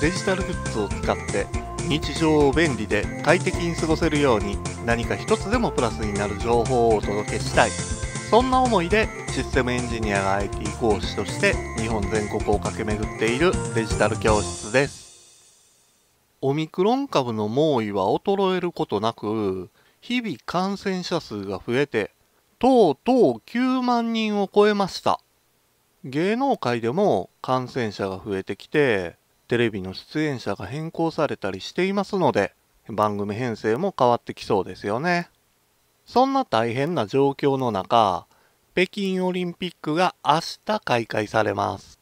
デジタルグッズを使って日常を便利で快適に過ごせるように何か一つでもプラスになる情報をお届けしたいそんな思いでシステムエンジニアが IT 講師として日本全国を駆け巡っているデジタル教室ですオミクロン株の猛威は衰えることなく日々感染者数が増えてとうとう9万人を超えました芸能界でも感染者が増えてきてテレビの出演者が変更されたりしていますので、番組編成も変わってきそうですよね。そんな大変な状況の中、北京オリンピックが明日開会されます。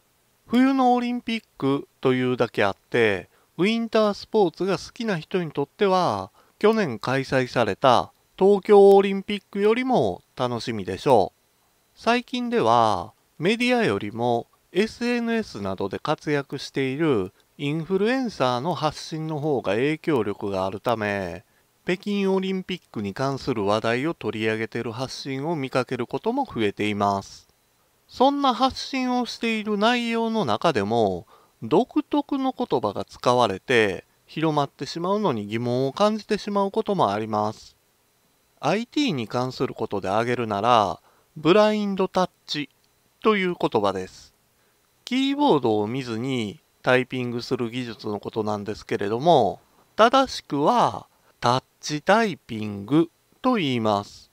冬のオリンピックというだけあって、ウィンタースポーツが好きな人にとっては、去年開催された東京オリンピックよりも楽しみでしょう。最近ではメディアよりも SNS などで活躍しているインフルエンサーの発信の方が影響力があるため北京オリンピックに関する話題を取り上げている発信を見かけることも増えていますそんな発信をしている内容の中でも独特の言葉が使われて広まってしまうのに疑問を感じてしまうこともあります IT に関することで挙げるならブラインドタッチという言葉ですキーボードを見ずにタイピングする技術のことなんですけれども正しくはタッチタイピングと言います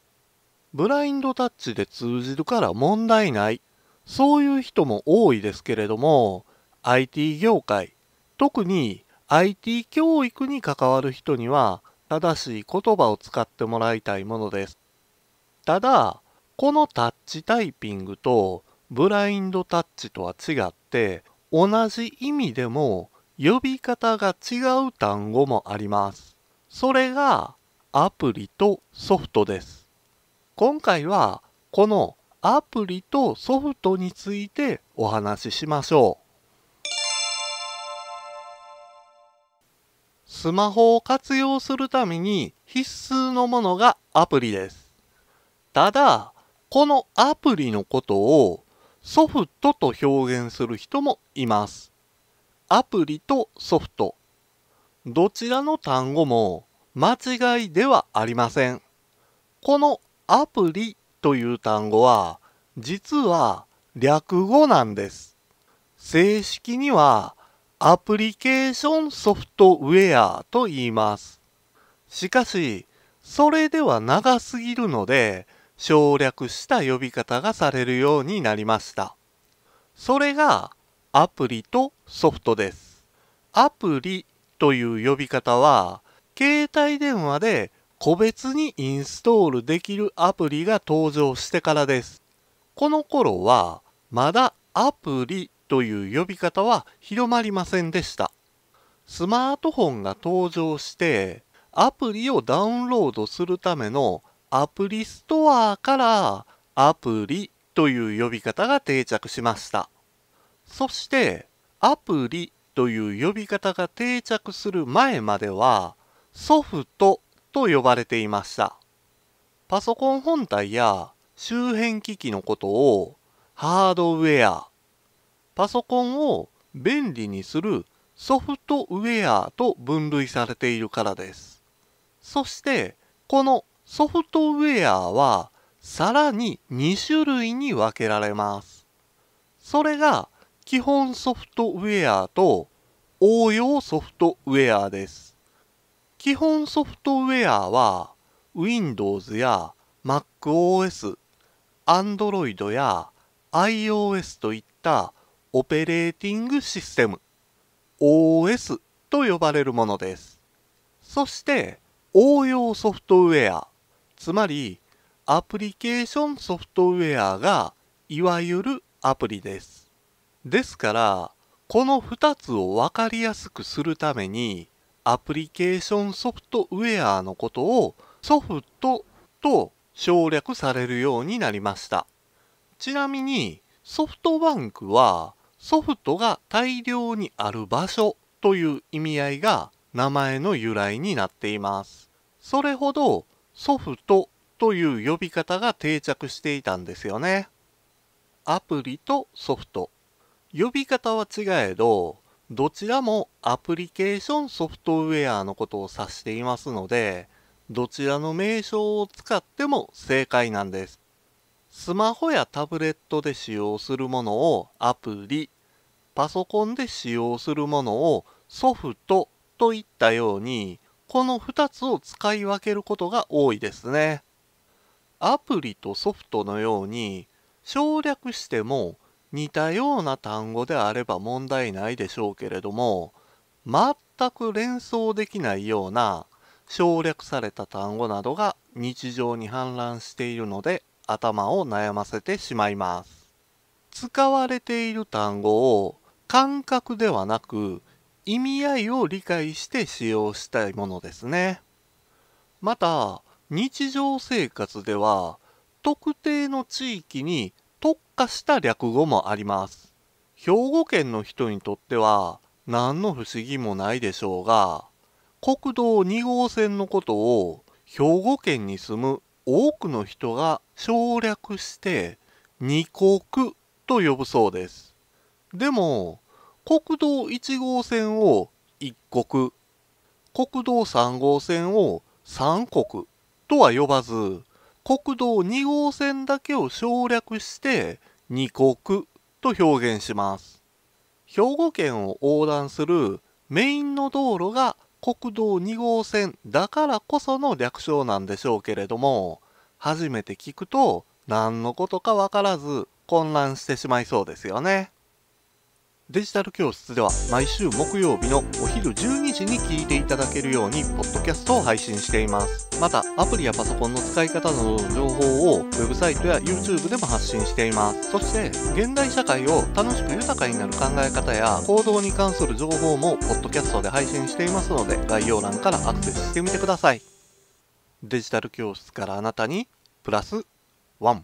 ブラインドタッチで通じるから問題ないそういう人も多いですけれども IT 業界特に IT 教育に関わる人には正しい言葉を使ってもらいたいものですただこのタッチタイピングとブラインドタッチとは違って同じ意味でも呼び方が違う単語もあります。それがアプリとソフトです。今回はこのアプリとソフトについてお話ししましょう。スマホを活用するために必須のものがアプリです。ただ、このアプリのことをソフトと表現する人もいます。アプリとソフト。どちらの単語も間違いではありません。このアプリという単語は実は略語なんです。正式にはアプリケーションソフトウェアと言います。しかし、それでは長すぎるので、省略した呼び方がされるようになりました。それがアプリとソフトです。アプリという呼び方は携帯電話で個別にインストールできるアプリが登場してからです。この頃はまだアプリという呼び方は広まりませんでした。スマートフォンが登場してアプリをダウンロードするためのアプリストアからアプリという呼び方が定着しました。そして、アプリという呼び方が定着する前までは、ソフトと呼ばれていました。パソコン本体や周辺機器のことをハードウェア、パソコンを便利にするソフトウェアと分類されているからです。そして、このソフトウェアはさらに2種類に分けられます。それが基本ソフトウェアと応用ソフトウェアです。基本ソフトウェアは Windows や MacOS、Android や iOS といったオペレーティングシステム OS と呼ばれるものです。そして応用ソフトウェアつまりアプリケーションソフトウェアがいわゆるアプリです。ですからこの2つを分かりやすくするためにアプリケーションソフトウェアのことをソフトと省略されるようになりました。ちなみにソフトバンクはソフトが大量にある場所という意味合いが名前の由来になっています。それほどソフトという呼び方が定着していたんですよね。アプリとソフト。呼び方は違えど、どちらもアプリケーションソフトウェアのことを指していますので、どちらの名称を使っても正解なんです。スマホやタブレットで使用するものをアプリ、パソコンで使用するものをソフトといったように、この2つを使い分けることが多いですね。アプリとソフトのように省略しても似たような単語であれば問題ないでしょうけれども全く連想できないような省略された単語などが日常に氾濫しているので頭を悩ませてしまいます。使われている単語を感覚ではなく意味合いを理解して使用したいものですね。また日常生活では特定の地域に特化した略語もあります。兵庫県の人にとっては何の不思議もないでしょうが国道2号線のことを兵庫県に住む多くの人が省略して二国と呼ぶそうです。でも国道1号線を一国、国道3号線を三国とは呼ばず、国道2号線だけを省略して二国と表現します。兵庫県を横断するメインの道路が国道2号線だからこその略称なんでしょうけれども、初めて聞くと何のことかわからず混乱してしまいそうですよね。デジタル教室では毎週木曜日のお昼12時に聞いていただけるようにポッドキャストを配信していますまたアプリやパソコンの使い方などの情報をウェブサイトや YouTube でも発信していますそして現代社会を楽しく豊かになる考え方や行動に関する情報もポッドキャストで配信していますので概要欄からアクセスしてみてくださいデジタル教室からあなたにプラス1